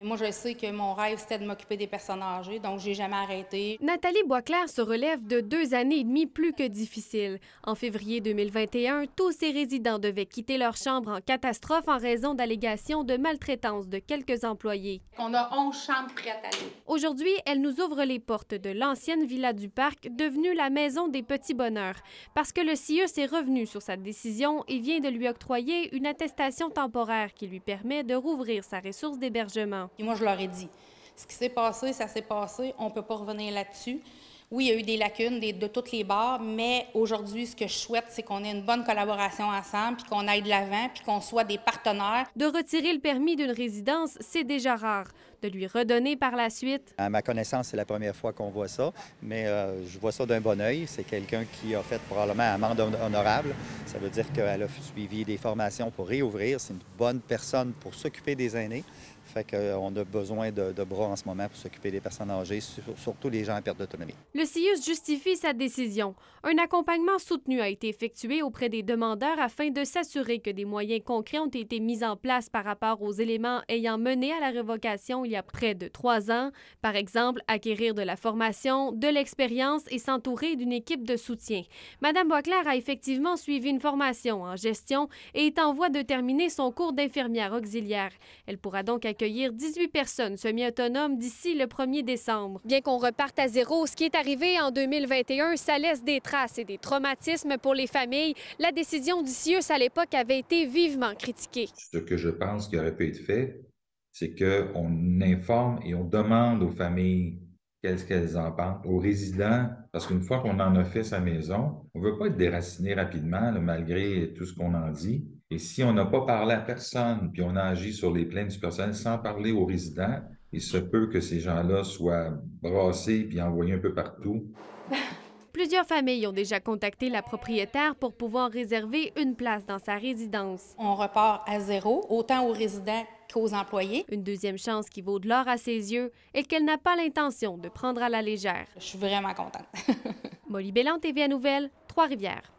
Moi, je sais que mon rêve, c'était de m'occuper des personnes âgées, donc j'ai jamais arrêté. Nathalie Boisclair se relève de deux années et demie plus que difficiles. En février 2021, tous ses résidents devaient quitter leur chambre en catastrophe en raison d'allégations de maltraitance de quelques employés. On a 11 chambres prêtes Aujourd'hui, elle nous ouvre les portes de l'ancienne villa du parc, devenue la maison des petits bonheurs, parce que le CIUS est revenu sur sa décision et vient de lui octroyer une attestation temporaire qui lui permet de rouvrir sa ressource d'hébergement. Et moi, je leur ai dit, ce qui s'est passé, ça s'est passé, on ne peut pas revenir là-dessus. Oui, il y a eu des lacunes de, de toutes les barres, mais aujourd'hui, ce que je souhaite, c'est qu'on ait une bonne collaboration ensemble, puis qu'on aille de l'avant, puis qu'on soit des partenaires. De retirer le permis d'une résidence, c'est déjà rare de lui redonner par la suite. À ma connaissance, c'est la première fois qu'on voit ça, mais euh, je vois ça d'un bon oeil. C'est quelqu'un qui a fait probablement amende honorable. Ça veut dire qu'elle a suivi des formations pour réouvrir. C'est une bonne personne pour s'occuper des aînés. Fait qu'on euh, a besoin de, bras en ce moment pour s'occuper des personnes âgées, surtout les gens en perte d'autonomie. Le CIUS justifie sa décision. Un accompagnement soutenu a été effectué auprès des demandeurs afin de s'assurer que des moyens concrets ont été mis en place par rapport aux éléments ayant mené à la révocation il y a près de trois ans. Par exemple, acquérir de la formation, de l'expérience et s'entourer d'une équipe de soutien. Madame Boisclair a effectivement suivi une formation en gestion et est en voie de terminer son cours d'infirmière auxiliaire. Elle pourra donc accueillir 18 personnes semi-autonomes d'ici le 1er décembre. Bien qu'on reparte à zéro, ce qui est arrivé en 2021, ça laisse des traces et des traumatismes pour les familles. La décision du CIUS à l'époque avait été vivement critiquée. Ce que je pense qui aurait pu être fait, c'est qu'on informe et on demande aux familles qu'est-ce qu'elles en pensent, aux résidents, parce qu'une fois qu'on en a fait sa maison, on ne veut pas être déraciné rapidement, malgré tout ce qu'on en dit. Et si on n'a pas parlé à personne, puis on a agi sur les plaintes du personnel sans parler aux résidents, il se peut que ces gens-là soient brassés puis envoyés un peu partout Plusieurs familles ont déjà contacté la propriétaire pour pouvoir réserver une place dans sa résidence. On repart à zéro, autant aux résidents qu'aux employés. Une deuxième chance qui vaut de l'or à ses yeux et qu'elle n'a pas l'intention de prendre à la légère. Je suis vraiment contente. Molly Bellant TVA Nouvelle, Trois-Rivières.